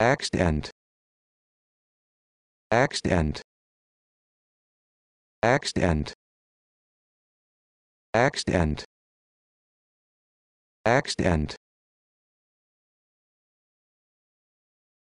Accident. Accident. Accident. Accident. Accident.